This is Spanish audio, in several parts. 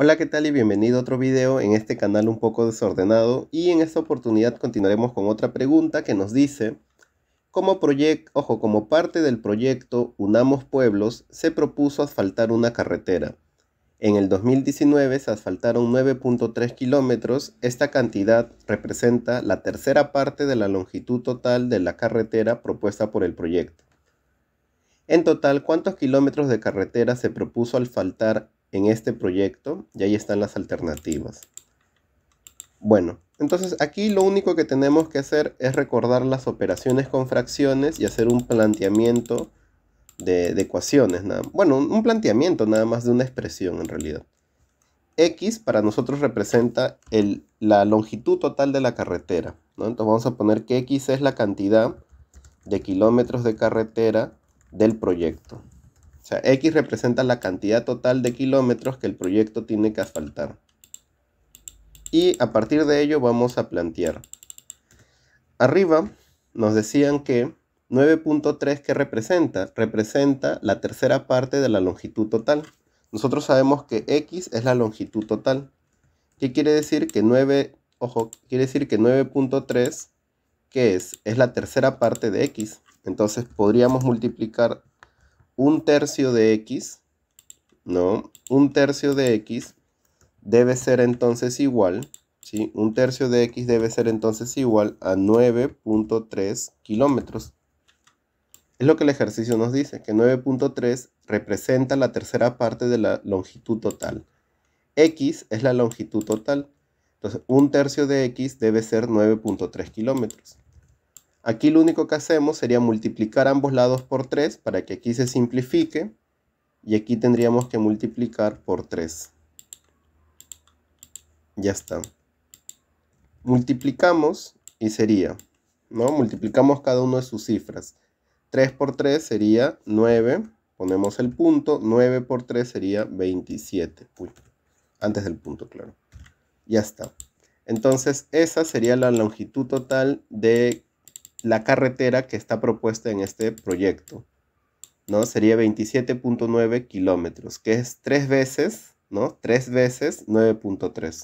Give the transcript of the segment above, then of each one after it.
Hola qué tal y bienvenido a otro video en este canal un poco desordenado y en esta oportunidad continuaremos con otra pregunta que nos dice como proyecto, ojo, como parte del proyecto Unamos Pueblos se propuso asfaltar una carretera. En el 2019 se asfaltaron 9.3 kilómetros, esta cantidad representa la tercera parte de la longitud total de la carretera propuesta por el proyecto. En total, ¿cuántos kilómetros de carretera se propuso asfaltar en este proyecto y ahí están las alternativas. Bueno, entonces aquí lo único que tenemos que hacer es recordar las operaciones con fracciones y hacer un planteamiento de, ecuaciones. Nada. Bueno, un, planteamiento nada más de una expresión en realidad. X para nosotros representa la longitud total de la carretera. Entonces vamos a poner que X es la cantidad de kilómetros de carretera del proyecto. O sea, X representa la cantidad total de kilómetros que el proyecto tiene que asfaltar. Y a partir de ello vamos a plantear. Arriba nos decían que 9.3 que representa, representa la tercera parte de la longitud total. Nosotros sabemos que X es la longitud total. ¿Qué quiere decir que 9, ojo, quiere decir que 9.3, que es? Es la tercera parte de X. Entonces podríamos multiplicar un tercio de x, ¿no? Un tercio de x debe ser entonces igual, ¿sí? Un tercio de x debe ser entonces igual a 9.3 kilómetros. Es lo que el ejercicio nos dice, que 9.3 representa la tercera parte de la longitud total. X es la longitud total. Entonces, un tercio de X debe ser 9.3 kilómetros. Aquí lo único que hacemos sería multiplicar ambos lados por 3 para que aquí se simplifique. Y aquí tendríamos que multiplicar por 3. Ya está. Multiplicamos y sería, ¿no? Multiplicamos cada uno de sus cifras. 3 por 3 sería 9. Ponemos el punto. 9 por 3 sería 27. antes del punto, claro. Ya está. Entonces, esa sería la longitud total de la carretera que está propuesta en este proyecto. ¿no? Sería 27.9 kilómetros, que es tres veces, ¿no? Tres veces 9.3.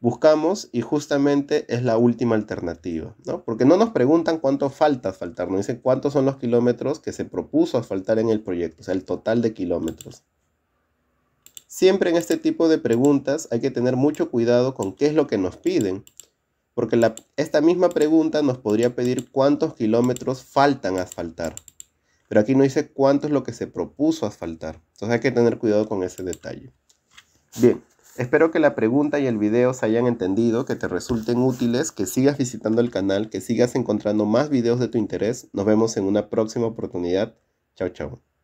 Buscamos y justamente es la última alternativa, Porque no nos preguntan cuánto falta asfaltar, nos dicen cuántos son los kilómetros que se propuso asfaltar en el proyecto, o sea, el total de kilómetros. Siempre en este tipo de preguntas hay que tener mucho cuidado con qué es lo que nos piden, porque esta misma pregunta nos podría pedir cuántos kilómetros faltan asfaltar. Pero aquí no dice cuánto es lo que se propuso asfaltar. Entonces hay que tener cuidado con ese detalle. Bien, espero que la pregunta y el video se hayan entendido, que te resulten útiles, que sigas visitando el canal, que sigas encontrando más videos de tu interés. Nos vemos en una próxima oportunidad. Chao, chao.